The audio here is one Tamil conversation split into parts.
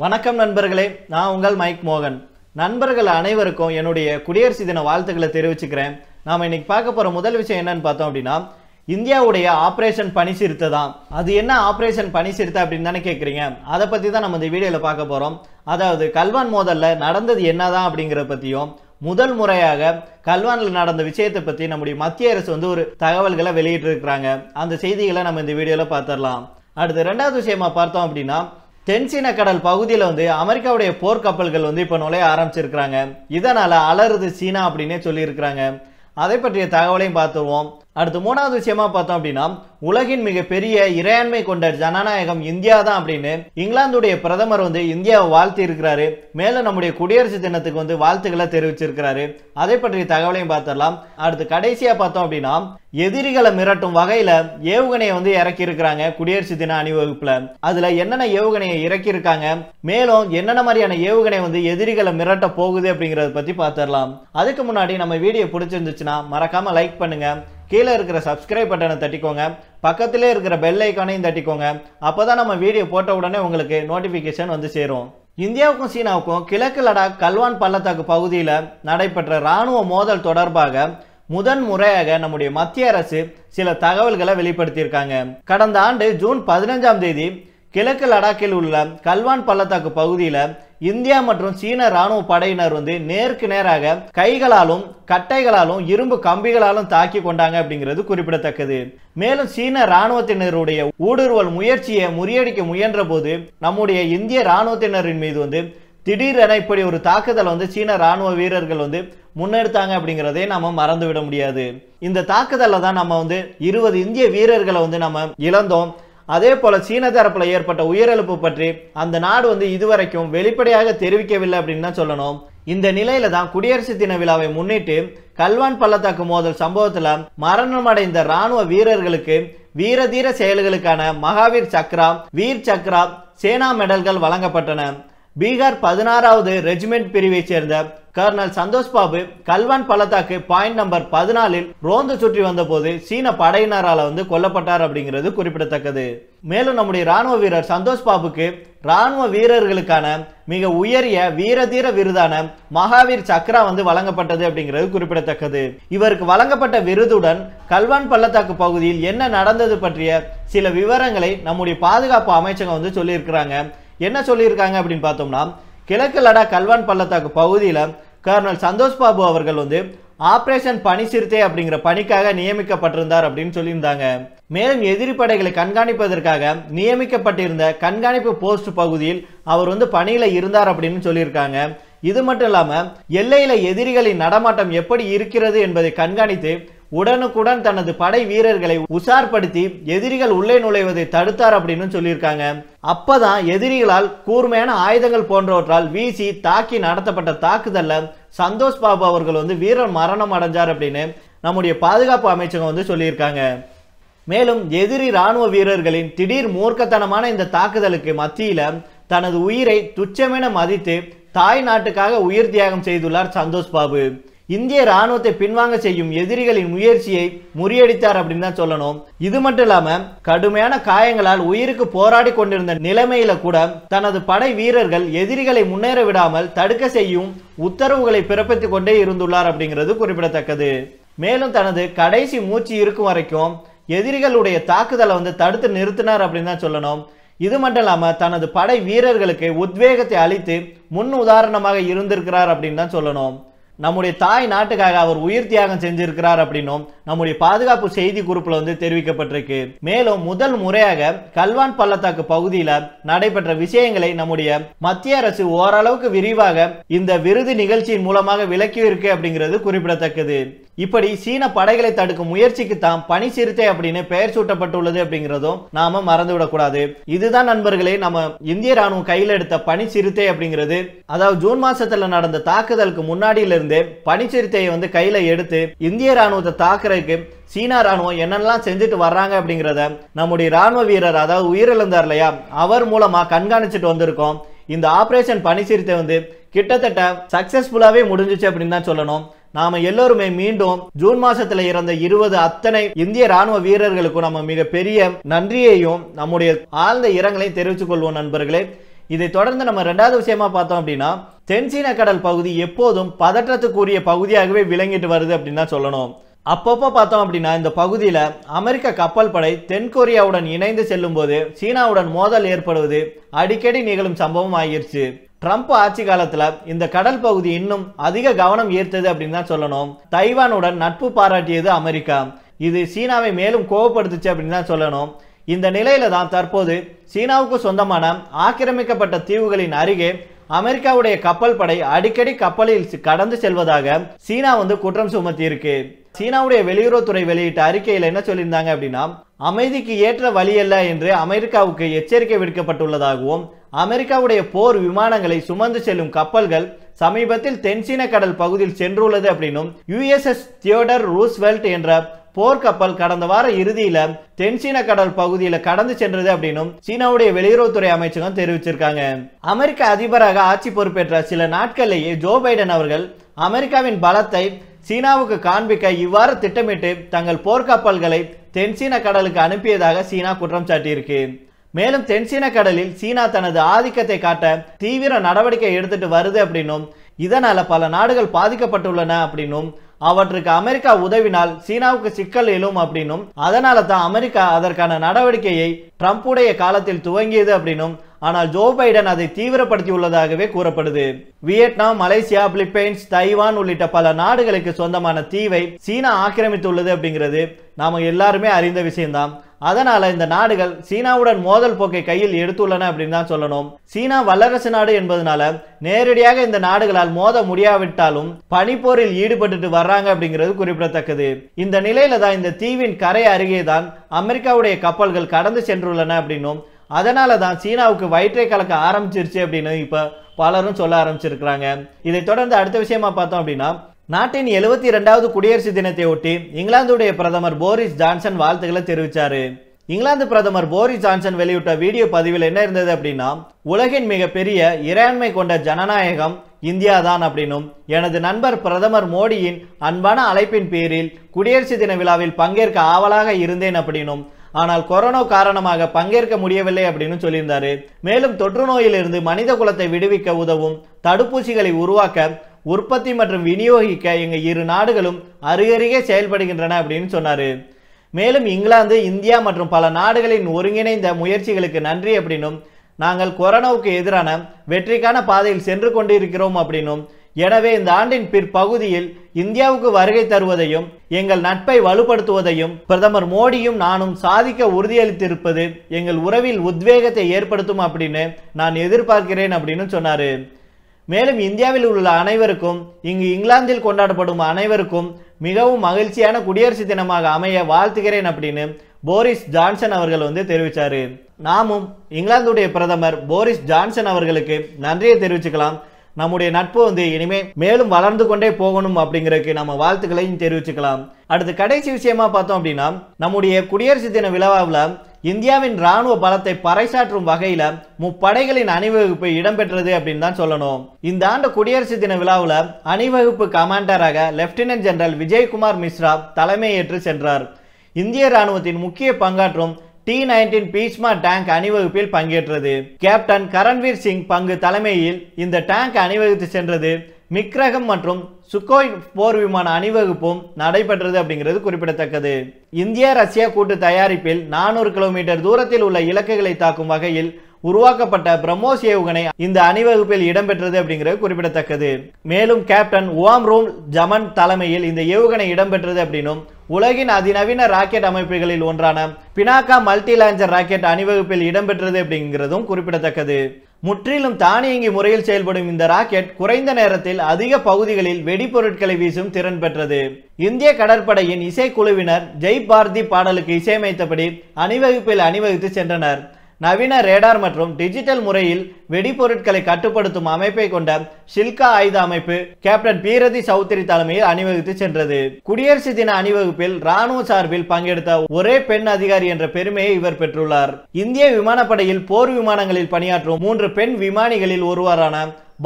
வணக்கம் நண்பர்களே நான் உங்கள் மைக் மோகன் நண்பர்கள் அனைவருக்கும் என்னுடைய குடியரசு தின வாழ்த்துக்களை தெரிவிச்சுக்கிறேன் நாம் இன்னைக்கு பார்க்க போகிற முதல் விஷயம் என்னன்னு பார்த்தோம் அப்படின்னா இந்தியாவுடைய ஆப்ரேஷன் பணி சிறுத்தை தான் அது என்ன ஆப்ரேஷன் பணி சிறுத்தை அப்படின்னு தானே கேட்குறீங்க அதை பற்றி தான் நம்ம இந்த வீடியோவில் பார்க்க போகிறோம் அதாவது கல்வான் மோதலில் நடந்தது என்னதான் அப்படிங்கிறத பற்றியும் முதல் முறையாக கல்வானில் நடந்த விஷயத்தை பற்றி நம்முடைய மத்திய அரசு வந்து ஒரு தகவல்களை வெளியிட்டிருக்கிறாங்க அந்த செய்திகளை நம்ம இந்த வீடியோவில் பார்த்துடலாம் அடுத்து ரெண்டாவது விஷயமா பார்த்தோம் அப்படின்னா தென்சீன கடல் பகுதியில் வந்து அமெரிக்காவுடைய போர்க்கப்பல்கள் வந்து இப்போ நுழைய ஆரம்பிச்சிருக்கிறாங்க இதனால் அலறுது சீனா அப்படின்னே சொல்லியிருக்கிறாங்க அதை பற்றிய தகவலையும் பார்த்துருவோம் அடுத்து மூணாவது விஷயமா பார்த்தோம் அப்படின்னா உலகின் மிகப்பெரிய இறையாண்மை கொண்ட ஜனநாயகம் இந்தியா தான் அப்படின்னு இங்கிலாந்துடைய பிரதமர் வந்து இந்தியாவை வாழ்த்தி இருக்கிறாரு மேலும் நம்முடைய குடியரசு தினத்துக்கு வந்து வாழ்த்துக்களை தெரிவிச்சிருக்கிறாரு அதை பற்றிய தகவலையும் பார்த்துடலாம் அடுத்து கடைசியா பார்த்தோம் அப்படின்னா எதிரிகளை மிரட்டும் வகையில ஏவுகணையை வந்து இறக்கி இருக்கிறாங்க குடியரசு தின அணிவகுப்புல அதுல என்னென்ன ஏவுகணையை இறக்கி இருக்காங்க மேலும் என்னென்ன மாதிரியான ஏவுகணை வந்து எதிரிகளை மிரட்ட போகுது அப்படிங்கறத பத்தி பார்த்துடலாம் அதுக்கு முன்னாடி நம்ம வீடியோ பிடிச்சிருந்துச்சுன்னா மறக்காம லைக் பண்ணுங்க கீழே இருக்கிற சப்ஸ்கிரைப் பட்டனை தட்டிக்கோங்க பக்கத்திலே இருக்கிற பெல் ஐக்கானையும் தட்டிக்கோங்க அப்போ தான் நம்ம வீடியோ போட்ட உடனே உங்களுக்கு நோட்டிஃபிகேஷன் வந்து சேரும் இந்தியாவுக்கும் சீனாவுக்கும் கிழக்கு லடாக் கல்வான் பள்ளத்தாக்கு பகுதியில் நடைபெற்ற இராணுவ மோதல் தொடர்பாக முதன் முறையாக நம்முடைய மத்திய அரசு சில தகவல்களை வெளிப்படுத்தியிருக்காங்க கடந்த ஆண்டு ஜூன் பதினஞ்சாம் தேதி கிழக்கு லடாக்கில் உள்ள கல்வான் பள்ளத்தாக்கு பகுதியில் இந்தியா மற்றும் சீன ராணுவ படையினர் வந்து நேருக்கு நேராக கைகளாலும் கட்டைகளாலும் இரும்பு கம்பிகளாலும் தாக்கி கொண்டாங்க அப்படிங்கிறது குறிப்பிடத்தக்கது மேலும் சீன ராணுவத்தினருடைய ஊடுருவல் முயற்சியை முறியடிக்க முயன்ற போது நம்முடைய இந்திய ராணுவத்தினரின் மீது வந்து திடீரென இப்படி ஒரு தாக்குதல் வந்து சீன ராணுவ வீரர்கள் வந்து முன்னெடுத்தாங்க அப்படிங்கிறதே நம்ம மறந்துவிட முடியாது இந்த தாக்குதலில் தான் நம்ம வந்து இருபது இந்திய வீரர்களை வந்து நம்ம இழந்தோம் அதே போல சீன தரப்புல ஏற்பட்ட உயிரிழப்பு பற்றி அந்த நாடு வந்து இதுவரைக்கும் வெளிப்படையாக தெரிவிக்கவில்லை அப்படின்னு தான் சொல்லணும் இந்த நிலையில தான் குடியரசு தின விழாவை முன்னிட்டு கல்வான் பள்ளத்தாக்கு மோதல் சம்பவத்துல மரணமடைந்த ராணுவ வீரர்களுக்கு வீர தீர செயல்களுக்கான மகாவீர் சக்ரா வீர் சக்ரா சேனா மெடல்கள் வழங்கப்பட்டன பீகார் பதினாறாவது ரெஜிமெண்ட் பிரிவை சேர்ந்த கர்னல் சந்தோஷ் பாபு கல்வான் பள்ளத்தாக்கு பாயிண்ட் நம்பர் பதினாலில் ரோந்து சுற்றி வந்தபோது சீன படையினரால் வந்து கொல்லப்பட்டார் அப்படிங்கிறது குறிப்பிடத்தக்கது மேலும் நம்முடைய ராணுவ வீரர் சந்தோஷ் பாபுக்கு ராணுவ வீரர்களுக்கான மிக உயரிய வீரதீர விருதான மகாவீர் சக்ரா வந்து வழங்கப்பட்டது அப்படிங்கிறது குறிப்பிடத்தக்கது இவருக்கு வழங்கப்பட்ட விருதுடன் கல்வான் பள்ளத்தாக்கு பகுதியில் என்ன நடந்தது பற்றிய சில விவரங்களை நம்முடைய பாதுகாப்பு அமைச்சகம் வந்து சொல்லியிருக்கிறாங்க என்ன சொல்லியிருக்காங்க அப்படின்னு பார்த்தோம்னா கிழக்கு லடாக் கல்வான் பள்ளத்தாக்கு பகுதியில் கர்னல் சந்தோஷ் பாபு அவர்கள் வந்து ஆபரேஷன் பணி சிறுத்தை அப்படிங்கிற பணிக்காக நியமிக்கப்பட்டிருந்தார் அப்படின்னு சொல்லியிருந்தாங்க மேலும் எதிரி படைகளை கண்காணிப்பதற்காக நியமிக்கப்பட்டிருந்த கண்காணிப்பு போஸ்ட் பகுதியில் அவர் வந்து பணியில் இருந்தார் அப்படின்னு சொல்லியிருக்காங்க இது மட்டும் இல்லாமல் எல்லையில் எதிரிகளின் நடமாட்டம் எப்படி இருக்கிறது என்பதை கண்காணித்து உடனுக்குடன் தனது படை வீரர்களை உஷார்படுத்தி எதிரிகள் உள்ளே நுழைவதை தடுத்தார் அப்படின்னு சொல்லியிருக்காங்க அப்பதான் எதிரிகளால் கூர்மையான ஆயுதங்கள் போன்றவற்றால் வீசி தாக்கி நடத்தப்பட்ட தாக்குதல்ல சந்தோஷ் பாபு அவர்கள் வந்து வீரர் மரணம் அடைஞ்சார் அப்படின்னு நம்முடைய பாதுகாப்பு அமைச்சகம் வந்து சொல்லியிருக்காங்க மேலும் எதிரி ராணுவ வீரர்களின் திடீர் மூர்க்கத்தனமான இந்த தாக்குதலுக்கு மத்தியில தனது உயிரை துச்சமென மதித்து தாய் நாட்டுக்காக உயிர் தியாகம் செய்துள்ளார் சந்தோஷ் பாபு இந்திய ராணுவத்தை பின்வாங்க செய்யும் எதிரிகளின் முயற்சியை முறியடித்தார் அப்படின்னு தான் சொல்லணும் இது மட்டும் இல்லாம கடுமையான காயங்களால் உயிருக்கு போராடி கொண்டிருந்த நிலைமையில கூட தனது படை வீரர்கள் எதிரிகளை முன்னேற விடாமல் தடுக்க செய்யும் உத்தரவுகளை பிறப்பித்துக் கொண்டே இருந்துள்ளார் அப்படிங்கிறது குறிப்பிடத்தக்கது மேலும் தனது கடைசி மூச்சு இருக்கும் வரைக்கும் எதிரிகளுடைய தாக்குதலை வந்து தடுத்து நிறுத்தினார் அப்படின்னு தான் சொல்லணும் இது மட்டும் இல்லாமல் தனது படை வீரர்களுக்கு உத்வேகத்தை அளித்து முன் உதாரணமாக இருந்திருக்கிறார் அப்படின்னு தான் சொல்லணும் நம்முடைய தாய் நாட்டுக்காக அவர் உயிர் தியாகம் செஞ்சிருக்கிறார் அப்படின்னும் நம்முடைய பாதுகாப்பு செய்தி குறிப்பில் வந்து தெரிவிக்கப்பட்டிருக்கு மேலும் முதல் முறையாக கல்வான் பள்ளத்தாக்கு பகுதியில் நடைபெற்ற விஷயங்களை நம்முடைய மத்திய அரசு ஓரளவுக்கு விரிவாக இந்த விருது நிகழ்ச்சியின் மூலமாக விளக்கி இருக்கு அப்படிங்கிறது குறிப்பிடத்தக்கது இப்படி சீன படைகளை தடுக்கும் முயற்சிக்கு தான் பனி சிறுத்தை அப்படின்னு பெயர் சூட்டப்பட்டுள்ளது அப்படிங்கிறதும் நாம மறந்துவிடக்கூடாது இதுதான் நண்பர்களே நம்ம இந்திய ராணுவம் கையில் எடுத்த பனி சிறுத்தை அப்படிங்கிறது அதாவது ஜூன் மாசத்துல நடந்த தாக்குதலுக்கு முன்னாடியிலிருந்து பனி சிறுத்தையை வந்து கையில எடுத்து இந்திய ராணுவத்தை தாக்குறதுக்கு சீனா ராணுவம் என்னெல்லாம் செஞ்சுட்டு வர்றாங்க அப்படிங்கிறத நம்முடைய ராணுவ வீரர் அதாவது உயிரிழந்தார் இல்லையா அவர் மூலமா கண்காணிச்சுட்டு வந்திருக்கோம் இந்த ஆபரேஷன் பனி சிறுத்தை வந்து கிட்டத்தட்ட சக்சஸ்ஃபுல்லாவே முடிஞ்சிச்சு அப்படின்னு தான் சொல்லணும் நாம எல்லோருமே மீண்டும் ஜூன் மாசத்துல இறந்த இருபது அத்தனை இந்திய ராணுவ வீரர்களுக்கும் நம்ம மிகப்பெரிய நன்றியையும் நம்முடைய ஆழ்ந்த இரங்கலையும் தெரிவித்துக் கொள்வோம் நண்பர்களே இதை தொடர்ந்து நம்ம ரெண்டாவது விஷயமா பார்த்தோம் அப்படின்னா தென்சீன கடல் பகுதி எப்போதும் பதற்றத்துக்குரிய பகுதியாகவே விளங்கிட்டு வருது அப்படின்னு தான் சொல்லணும் அப்பப்போ பார்த்தோம் அப்படின்னா இந்த பகுதியில் அமெரிக்க கப்பல் படை தென்கொரியாவுடன் இணைந்து செல்லும் போது சீனாவுடன் மோதல் ஏற்படுவது அடிக்கடி நிகழும் சம்பவம் ஆகிருச்சு ட்ரம்ப் ஆட்சி காலத்துல இந்த கடல் பகுதி இன்னும் அதிக கவனம் ஈர்த்தது அப்படின்னு தான் சொல்லணும் தைவானுடன் நட்பு பாராட்டியது அமெரிக்கா இது சீனாவை மேலும் கோவப்படுத்துச்சு அப்படின்னு தான் சொல்லணும் இந்த நிலையில தான் தற்போது சீனாவுக்கு சொந்தமான ஆக்கிரமிக்கப்பட்ட தீவுகளின் அருகே அமெரிக்காவுடைய கப்பல் படை அடிக்கடி கப்பலில் கடந்து செல்வதாக சீனா வந்து குற்றம் சுமத்தி இருக்கு சீனாவுடைய வெளியுறவுத்துறை வெளியிட்ட அறிக்கையில் என்ன சொல்லியிருந்தாங்க அப்படின்னா அமைதிக்கு ஏற்ற வழியல்ல என்று அமெரிக்காவுக்கு எச்சரிக்கை விடுக்கப்பட்டுள்ளதாகவும் அமெரிக்காவுடைய போர் விமானங்களை சுமந்து செல்லும் கப்பல்கள் சமீபத்தில் தென்சீன கடல் பகுதியில் சென்றுள்ளது அப்படின்னும் யுஎஸ்எஸ் தியோடர் ரூஸ்வெல்ட் என்ற போர்க்கப்பல் கடந்த வார இறுதியில தென்சீன கடல் பகுதியில கடந்து சென்றது அப்படின்னும் சீனாவுடைய வெளியுறவுத்துறை அமைச்சகம் தெரிவிச்சிருக்காங்க அமெரிக்க அதிபராக ஆட்சி பொறுப்பேற்ற சில நாட்களிலேயே ஜோ பைடன் அவர்கள் அமெரிக்காவின் பலத்தை சீனாவுக்கு காண்பிக்க இவ்வாறு திட்டமிட்டு தங்கள் போர்க்கப்பல்களை தென்சீன கடலுக்கு அனுப்பியதாக சீனா குற்றம் சாட்டியிருக்கு மேலும் தென்சீன கடலில் சீனா தனது ஆதிக்கத்தை காட்ட தீவிர நடவடிக்கை எடுத்துட்டு வருது அப்படின்னும் இதனால பல நாடுகள் பாதிக்கப்பட்டுள்ளன அப்படின்னும் அவற்றுக்கு அமெரிக்கா உதவினால் சீனாவுக்கு சிக்கல் எழும் அப்படின்னும் அதனால தான் அமெரிக்கா அதற்கான நடவடிக்கையை ட்ரம்ப்புடைய காலத்தில் துவங்கியது அப்படின்னும் ஆனால் ஜோ பைடன் அதை தீவிரப்படுத்தியுள்ளதாகவே கூறப்படுது வியட்நாம் மலேசியா பிலிப்பைன்ஸ் தைவான் உள்ளிட்ட பல நாடுகளுக்கு சொந்தமான தீவை சீனா ஆக்கிரமித்துள்ளது அப்படிங்கிறது நாம எல்லாருமே அறிந்த விஷயம்தான் அதனால இந்த நாடுகள் சீனாவுடன் மோதல் போக்கை கையில் எடுத்துள்ளன அப்படின்னு தான் சொல்லணும் சீனா வல்லரசு நாடு என்பதனால நேரடியாக இந்த நாடுகளால் மோத முடியாவிட்டாலும் பனிப்போரில் ஈடுபட்டு வர்றாங்க அப்படிங்கிறது குறிப்பிடத்தக்கது இந்த நிலையில தான் இந்த தீவின் கரை அருகே தான் அமெரிக்காவுடைய கப்பல்கள் கடந்து சென்றுள்ளன அப்படின்னும் அதனால தான் சீனாவுக்கு வயிற்றை கலக்க ஆரம்பிச்சிருச்சு அப்படின்னு இப்போ பலரும் சொல்ல ஆரம்பிச்சிருக்கிறாங்க இதை தொடர்ந்து அடுத்த விஷயமா பார்த்தோம் அப்படின்னா நாட்டின் எழுபத்தி இரண்டாவது குடியரசு தினத்தையொட்டி இங்கிலாந்துடைய பிரதமர் போரிஸ் ஜான்சன் வாழ்த்துக்களை தெரிவித்தார் இங்கிலாந்து பிரதமர் போரிஸ் ஜான்சன் வெளியிட்ட வீடியோ பதிவில் என்ன இருந்தது அப்படின்னா உலகின் மிகப்பெரிய இறையாண்மை கொண்ட ஜனநாயகம் இந்தியா தான் அப்படின்னும் எனது நண்பர் பிரதமர் மோடியின் அன்பான அழைப்பின் பேரில் குடியரசு தின விழாவில் பங்கேற்க ஆவலாக இருந்தேன் அப்படின்னும் ஆனால் கொரோனா காரணமாக பங்கேற்க முடியவில்லை அப்படின்னு சொல்லியிருந்தாரு மேலும் தொற்று நோயிலிருந்து மனித குலத்தை விடுவிக்க உதவும் தடுப்பூசிகளை உருவாக்க உற்பத்தி மற்றும் விநியோகிக்க எங்கள் இரு நாடுகளும் அருகருகே செயல்படுகின்றன அப்படின்னு சொன்னார் மேலும் இங்கிலாந்து இந்தியா மற்றும் பல நாடுகளின் ஒருங்கிணைந்த முயற்சிகளுக்கு நன்றி அப்படின்னும் நாங்கள் கொரோனாவுக்கு எதிரான வெற்றிக்கான பாதையில் சென்று கொண்டிருக்கிறோம் அப்படின்னும் எனவே இந்த ஆண்டின் பிற்பகுதியில் இந்தியாவுக்கு வருகை தருவதையும் எங்கள் நட்பை வலுப்படுத்துவதையும் பிரதமர் மோடியும் நானும் சாதிக்க உறுதியளித்திருப்பது எங்கள் உறவில் உத்வேகத்தை ஏற்படுத்தும் அப்படின்னு நான் எதிர்பார்க்கிறேன் அப்படின்னு சொன்னாரு மேலும் இந்தியாவில் உள்ள அனைவருக்கும் இங்கு இங்கிலாந்தில் கொண்டாடப்படும் அனைவருக்கும் மிகவும் மகிழ்ச்சியான குடியரசு தினமாக அமைய வாழ்த்துகிறேன் அப்படின்னு போரிஸ் ஜான்சன் அவர்கள் வந்து தெரிவித்தார் நாமும் இங்கிலாந்துடைய பிரதமர் போரிஸ் ஜான்சன் அவர்களுக்கு நன்றியை தெரிவிச்சுக்கலாம் நம்முடைய நட்பு வந்து இனிமே மேலும் வளர்ந்து கொண்டே போகணும் அப்படிங்கிறதுக்கு நம்ம வாழ்த்துக்களையும் தெரிவிச்சுக்கலாம் அடுத்து கடைசி விஷயமா பார்த்தோம் அப்படின்னா நம்முடைய குடியரசு தின விழாவில் இந்தியாவின் ராணுவ பலத்தை பறைசாற்றும் வகையில் முப்படைகளின் அணிவகுப்பு இடம்பெற்றது அப்படின்னு தான் சொல்லணும் இந்த ஆண்டு குடியரசு தின விழாவில் அணிவகுப்பு கமாண்டராக லெப்டினன்ட் ஜெனரல் விஜயகுமார் மிஸ்ரா தலைமையேற்று சென்றார் இந்திய ராணுவத்தின் முக்கிய பங்காற்றும் டி நைன்டீன் பீச்மா டேங்க் அணிவகுப்பில் பங்கேற்றது கேப்டன் கரண்வீர் சிங் பங்கு தலைமையில் இந்த டேங்க் அணிவகுத்து சென்றது மிக்ரகம் மற்றும் சுக்கோய் போர் விமான அணிவகுப்பும் நடைபெற்றது அப்படிங்கிறது குறிப்பிடத்தக்கது இந்திய ரஷ்யா கூட்டு தயாரிப்பில் நானூறு கிலோமீட்டர் தூரத்தில் உள்ள இலக்குகளை தாக்கும் வகையில் உருவாக்கப்பட்ட பிரம்மோஸ் ஏவுகணை இந்த அணிவகுப்பில் இடம்பெற்றது அப்படிங்கிறது குறிப்பிடத்தக்கது மேலும் கேப்டன் ஓம் ரூம் ஜமன் தலைமையில் இந்த ஏவுகணை இடம்பெற்றது அப்படின்னும் உலகின் அதிநவீன ராக்கெட் அமைப்புகளில் ஒன்றான பினாக்கா மல்டி லாஞ்சர் ராக்கெட் அணிவகுப்பில் இடம்பெற்றது அப்படிங்கிறதும் குறிப்பிடத்தக்கது முற்றிலும் தானியங்கி முறையில் செயல்படும் இந்த ராக்கெட் குறைந்த நேரத்தில் அதிக பகுதிகளில் வெடிப்பொருட்களை வீசும் திறன் பெற்றது இந்திய கடற்படையின் இசைக்குழுவினர் ஜெய் பாரதி பாடலுக்கு இசையமைத்தபடி அணிவகுப்பில் அணிவகுத்து சென்றனர் நவீன ரேடார் மற்றும் டிஜிட்டல் முறையில் வெடிப்பொருட்களை கட்டுப்படுத்தும் அமைப்பை கொண்ட ஷில்கா ஆயுத அமைப்பு கேப்டன் பீரதி சௌத்ரி தலைமையில் அணிவகுத்து சென்றது குடியரசு தின அணிவகுப்பில் ராணுவ சார்பில் பங்கெடுத்த ஒரே பெண் அதிகாரி என்ற பெருமையை இவர் பெற்றுள்ளார் இந்திய விமானப்படையில் போர் விமானங்களில் பணியாற்றும் மூன்று பெண் விமானிகளில் ஒருவரான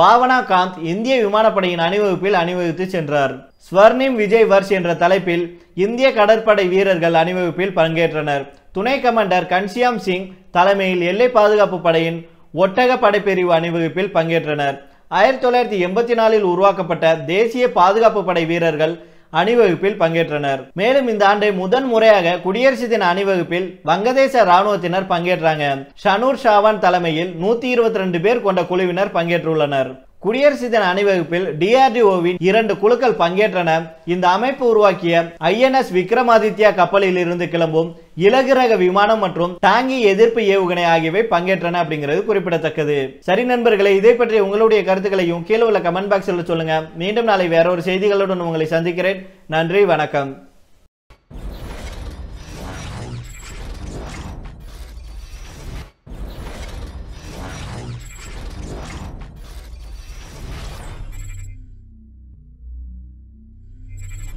பாவனா காந்த் இந்திய விமானப்படையின் அணிவகுப்பில் அணிவகுத்து சென்றார் ஸ்வர்ணிம் விஜய் வர்ஷ் என்ற தலைப்பில் இந்திய கடற்படை வீரர்கள் அணிவகுப்பில் பங்கேற்றனர் துணை கமாண்டர் கன்சியாம் சிங் தலைமையில் எல்லை பாதுகாப்பு படையின் ஒட்டக படைப்பிரிவு அணிவகுப்பில் பங்கேற்றனர் ஆயிரத்தி தொள்ளாயிரத்தி எண்பத்தி நாலில் உருவாக்கப்பட்ட தேசிய பாதுகாப்பு படை வீரர்கள் அணிவகுப்பில் பங்கேற்றனர் மேலும் இந்த ஆண்டு முதன் முறையாக குடியரசு தின அணிவகுப்பில் வங்கதேச ராணுவத்தினர் பங்கேற்றாங்க ஷனூர் ஷாவான் தலைமையில் நூத்தி இருபத்தி ரெண்டு பேர் கொண்ட குழுவினர் பங்கேற்றுள்ளனர் குடியரசு தின அணிவகுப்பில் டிஆர்டிஓவின் இரண்டு குழுக்கள் பங்கேற்றன இந்த அமைப்பு உருவாக்கிய ஐஎன்எஸ் விக்ரமாதித்யா கப்பலில் இருந்து கிளம்பும் இலகுரக விமானம் மற்றும் தாங்கி எதிர்ப்பு ஏவுகணை ஆகியவை பங்கேற்றன அப்படிங்கிறது குறிப்பிடத்தக்கது சரி நண்பர்களே இதை பற்றி உங்களுடைய கருத்துக்களையும் கீழே உள்ள கமெண்ட் பாக்ஸில் சொல்லுங்க மீண்டும் நாளை வேற ஒரு செய்திகளுடன் உங்களை சந்திக்கிறேன் நன்றி வணக்கம்